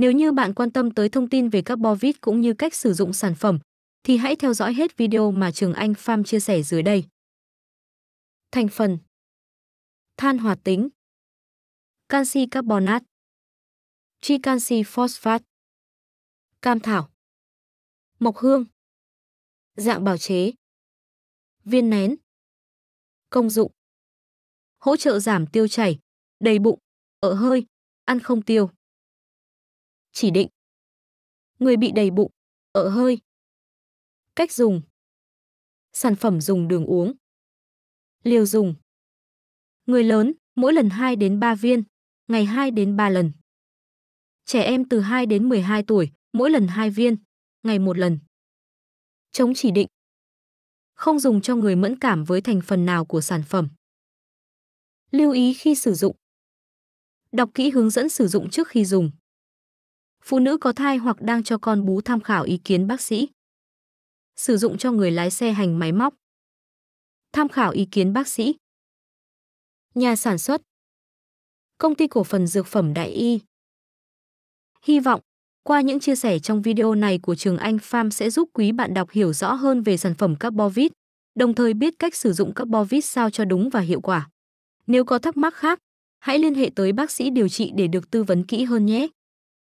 Nếu như bạn quan tâm tới thông tin về các bo vít cũng như cách sử dụng sản phẩm, thì hãy theo dõi hết video mà Trường Anh Farm chia sẻ dưới đây. Thành phần Than hoạt tính Canxi carbonat tri canxi phosphat Cam thảo Mộc hương Dạng bào chế Viên nén Công dụng Hỗ trợ giảm tiêu chảy, đầy bụng, ở hơi, ăn không tiêu chỉ định. Người bị đầy bụng, ở hơi. Cách dùng. Sản phẩm dùng đường uống. Liều dùng. Người lớn, mỗi lần 2 đến 3 viên, ngày 2 đến 3 lần. Trẻ em từ 2 đến 12 tuổi, mỗi lần 2 viên, ngày một lần. Chống chỉ định. Không dùng cho người mẫn cảm với thành phần nào của sản phẩm. Lưu ý khi sử dụng. Đọc kỹ hướng dẫn sử dụng trước khi dùng phụ nữ có thai hoặc đang cho con bú tham khảo ý kiến bác sĩ. Sử dụng cho người lái xe hành máy móc. Tham khảo ý kiến bác sĩ. Nhà sản xuất. Công ty cổ phần dược phẩm Đại Y. Hy vọng, qua những chia sẻ trong video này của Trường Anh Pham sẽ giúp quý bạn đọc hiểu rõ hơn về sản phẩm Carbovit, đồng thời biết cách sử dụng Carbovit sao cho đúng và hiệu quả. Nếu có thắc mắc khác, hãy liên hệ tới bác sĩ điều trị để được tư vấn kỹ hơn nhé.